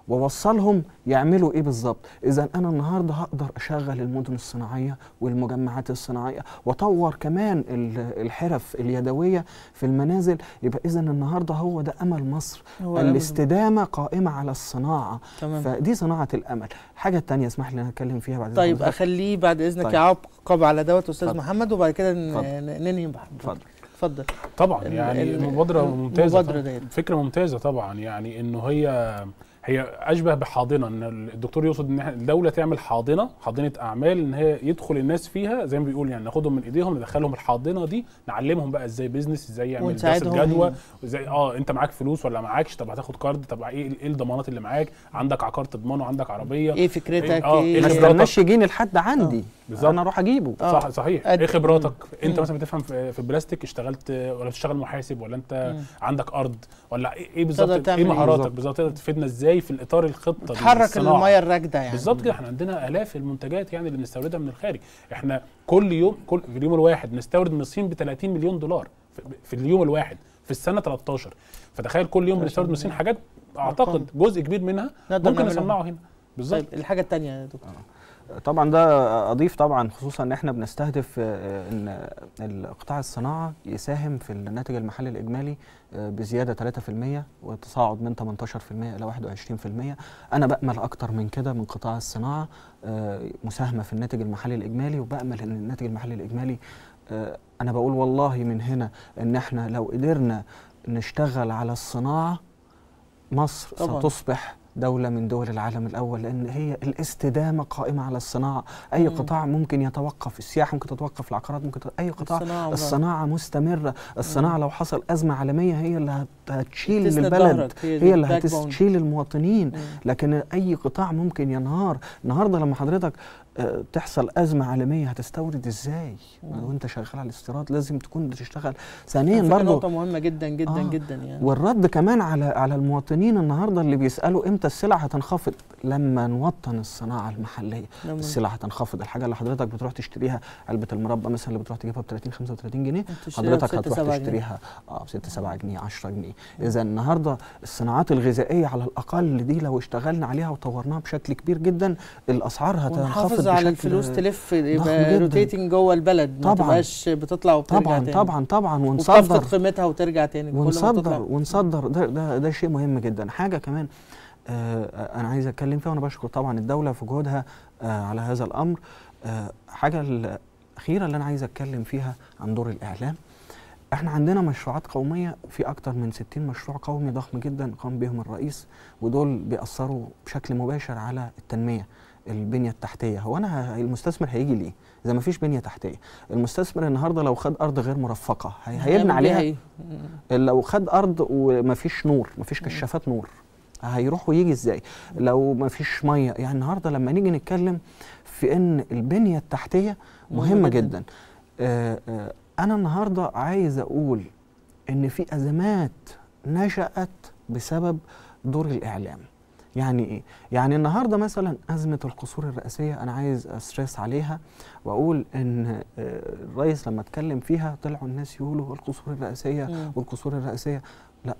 ووصلهم يعملوا ايه بالظبط اذا انا النهارده هقدر اشغل المدن الصناعيه والمجمعات الصناعيه واطور كمان الحرف اليدويه في المنازل يبقى اذا النهارده هو ده امل مصر الاستدامه قائمه على الصناعه تمام. فدي صناعه الامل حاجه تانية اسمح لي اتكلم فيها بعد طيب اخليه بعد اذنك طيب. يعقب على دوت استاذ فضل. محمد وبعد كده ننهي اتفضل اتفضل طبعا يعني المبادره ممتازه مبادرة فكره ممتازه طبعا يعني انه هي هي اشبه بحاضنه ان الدكتور يقصد ان الدوله تعمل حاضنه حاضنه اعمال ان هي يدخل الناس فيها زي ما بيقول يعني ناخدهم من ايديهم ندخلهم الحاضنه دي نعلمهم بقى ازاي بيزنس ازاي يعمل دراسه جدوى يعني. ازاي اه انت معاك فلوس ولا معاكش طب هتاخد كارد طب ايه ايه الضمانات اللي معاك عندك عقار تضمنه عندك عربيه ايه فكرتك ايه, آه إيه ما استناش يجيني لحد عندي آه. بالظبط انا اروح اجيبه آه. صح صحيح أد... ايه خبراتك مم. انت مثلا بتفهم في البلاستيك اشتغلت ولا بتشتغل محاسب ولا انت مم. عندك ارض ولا ايه, إيه بالظبط إيه, ايه مهاراتك بالظبط تقدر تفيدنا ازاي في الاطار الخطه تحرك الميه الراكده يعني بالظبط كده احنا عندنا الاف المنتجات يعني اللي بنستوردها من الخارج احنا كل يوم كل في اليوم الواحد بنستورد من الصين ب 30 مليون دولار في اليوم الواحد في السنه 13 فتخيل كل يوم بنستورد من الصين حاجات اعتقد جزء كبير منها ممكن نصنعه هنا بالظبط طيب الحاجه الثانيه يا دكتور آه. طبعا ده اضيف طبعا خصوصا ان احنا بنستهدف آه، ان القطاع الصناعه يساهم في الناتج المحلي الاجمالي آه، بزياده 3% وتصاعد من 18% الى 21% انا بامل اكتر من كده من قطاع الصناعه آه، مساهمه في الناتج المحلي الاجمالي وبامل ان الناتج المحلي الاجمالي انا بقول والله من هنا ان احنا لو قدرنا نشتغل على الصناعه مصر طبعا. ستصبح دولة من دول العالم الأول لأن هي الاستدامة قائمة على الصناعة أي مم. قطاع ممكن يتوقف السياحة ممكن تتوقف العقارات ممكن تتوقف. أي قطاع الصناعة, الصناعة مستمرة الصناعة مم. لو حصل أزمة عالمية هي اللي هتشيل البلد هي, هي اللي هتشيل المواطنين مم. لكن أي قطاع ممكن ينهار النهاردة لما حضرتك تحصل ازمه عالميه هتستورد ازاي؟ وانت شغال على الاستيراد لازم تكون بتشتغل ثانيا برضه نقطه مهمه جدا جدا آه جدا يعني والرد كمان على على المواطنين النهارده اللي بيسالوا امتى السلع هتنخفض؟ لما نوطن الصناعه المحليه لما. السلع هتنخفض الحاجه اللي حضرتك بتروح تشتريها علبه المربى مثلا اللي بتروح تجيبها ب 30 35 جنيه حضرتك هتروح تشتريها اه ب 6 7 جنيه 10 جنيه اذا النهارده الصناعات الغذائيه على الاقل دي لو اشتغلنا عليها وطورناها بشكل كبير جدا الاسعار هتنخفض على الفلوس آه، تلف يبقى روتيتنج جوه البلد طبعا ما تبقاش بتطلع وبترجع طبعا تاني طبعا طبعا ونصدر قيمتها وترجع تاني ونصدر ونصدر ده, ده ده شيء مهم جدا حاجه كمان آه انا عايز اتكلم فيها وانا بشكر طبعا الدوله في جهودها آه على هذا الامر آه حاجه الاخيره اللي انا عايز اتكلم فيها عن دور الاعلام احنا عندنا مشروعات قوميه في اكتر من 60 مشروع قومي ضخم جدا قام بهم الرئيس ودول بيأثروا بشكل مباشر على التنميه البنيه التحتيه هو انا المستثمر هيجي ليه اذا ما فيش بنيه تحتيه المستثمر النهارده لو خد ارض غير مرفقه هيبني عليها إيه؟ لو خد ارض وما فيش نور ما فيش كشافات نور هيروح ويجي ازاي لو ما فيش ميه يعني النهارده لما نيجي نتكلم في ان البنيه التحتيه مهمه جدا, آه، آه، انا النهارده عايز اقول ان في ازمات نشات بسبب دور الاعلام يعني ايه؟ يعني النهارده مثلا ازمه القصور الرئاسيه انا عايز استريس عليها واقول ان آه، الرئيس لما اتكلم فيها طلعوا الناس يقولوا القصور الرئاسيه والقصور الرئاسيه لا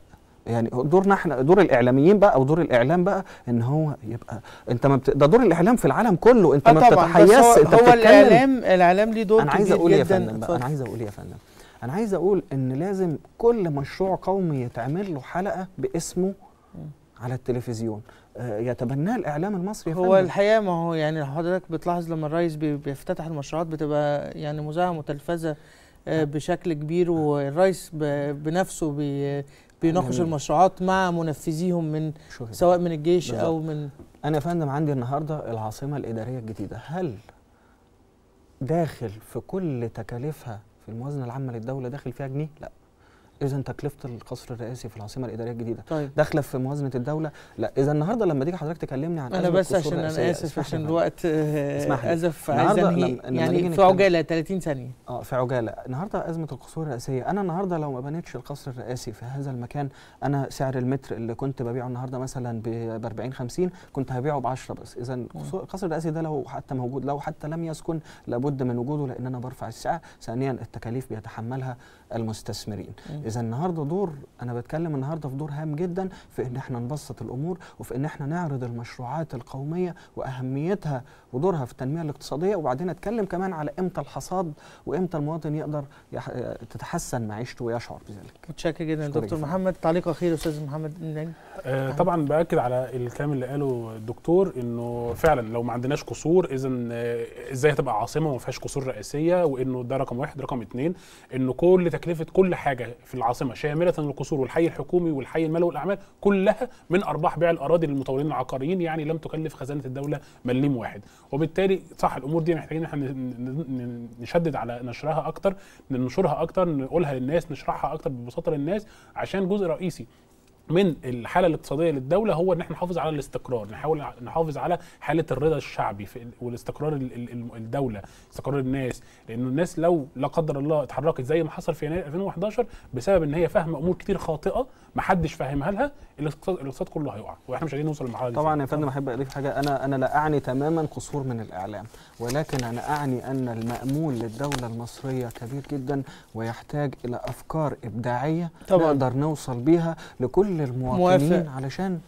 يعني دورنا احنا دور الاعلاميين بقى او دور الاعلام بقى ان هو يبقى انت ما بت... ده دور الاعلام في العالم كله انت آه ما بتتحيز انت هو بتتكلم الاعلام الاعلام ليه دور انا عايز اقول يا فندم انا عايز اقول يا فندم انا عايز اقول ان لازم كل مشروع قومي يتعمل له حلقه باسمه على التلفزيون آه، يتبناه الاعلام المصري هو فندم. الحقيقه ما هو يعني حضرتك بتلاحظ لما الرئيس بيفتتح المشروعات بتبقى يعني مذاعه متلفزه آه، نعم. بشكل كبير نعم. والرئيس بنفسه بي بيناقش يعني المشروعات مع منفذيهم من شهد. سواء من الجيش بالزبط. او من انا يا فندم عندي النهارده العاصمه الاداريه الجديده هل داخل في كل تكاليفها في الموازنه العامه للدوله داخل فيها جنيه لا اذا تكلفه القصر الرئاسي في العاصمه الاداريه الجديده طيب. داخله في موازنه الدوله لا اذا النهارده لما تيجي حضرتك تكلمني عن انا بس عشان انا اسف عشان الوقت ازف عايز انهي يعني في عجاله 30 ثانيه اه في عجاله النهارده ازمه القصور الرئاسيه انا النهارده لو ما بنيتش القصر الرئاسي في هذا المكان انا سعر المتر اللي كنت ببيعه النهارده مثلا ب 40 50 كنت هبيعه ب 10 بس اذا القصر الرئاسي ده لو حتى موجود لو حتى لم يسكن لابد من وجوده لان انا برفع السعر ثانيا التكاليف بيتحملها المستثمرين اذا النهارده دور انا بتكلم النهارده في دور هام جدا في ان احنا نبسط الامور وفي ان احنا نعرض المشروعات القوميه واهميتها ودورها في التنميه الاقتصاديه وبعدين اتكلم كمان على امتى الحصاد وامتى المواطن يقدر يح... تتحسن معيشته ويشعر بذلك متشكر جدا دكتور جدا. محمد تعليق اخير استاذ محمد آه طبعا باكد على الكلام اللي قاله الدكتور انه فعلا لو ما عندناش قصور اذا آه، ازاي هتبقى عاصمه وما فيهاش قصور رئيسيه وانه ده رقم واحد رقم اثنين انه كل تكلفه كل حاجه في العاصمه شامله القصور والحي الحكومي والحي المالي والاعمال كلها من ارباح بيع الاراضي للمطورين العقاريين يعني لم تكلف خزانه الدوله مليم واحد وبالتالي صح الامور دي محتاجين احنا نشدد على نشرها اكتر ننشرها اكتر نقولها للناس نشرحها اكتر ببساطه للناس عشان جزء رئيسي من الحاله الاقتصاديه للدوله هو ان احنا نحافظ على الاستقرار نحاول نحافظ على حاله الرضا الشعبي والاستقرار الدوله استقرار الناس لان الناس لو لا قدر الله اتحركت زي ما حصل في يناير 2011 بسبب ان هي فاهمه امور كتير خاطئه ما حدش فاهمها لها الاقتصاد كله هيقع واحنا مش عايزين نوصل للمرحله دي طبعا يا فندم اه. احب اضيف حاجه انا انا لا اعني تماما قصور من الاعلام ولكن انا اعني ان المامول للدوله المصريه كبير جدا ويحتاج الى افكار ابداعيه طبعا. نقدر نوصل بيها لكل المواطنين موافق. علشان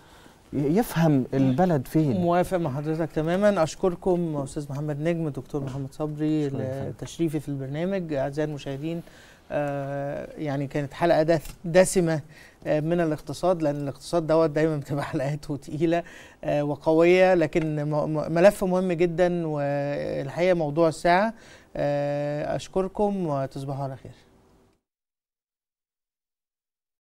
يفهم البلد فين موافق مع حضرتك تماما اشكركم استاذ محمد نجم دكتور محمد صبري لتشريفي في البرنامج اعزائي المشاهدين آه يعني كانت حلقه دسمه آه، من الاقتصاد لان الاقتصاد دوت دايما بتبقى *laughs* حلقاته تقيله آه، وقويه لكن ملف مهم جدا والحقيقه موضوع الساعه آه، اشكركم وتصبحوا على خير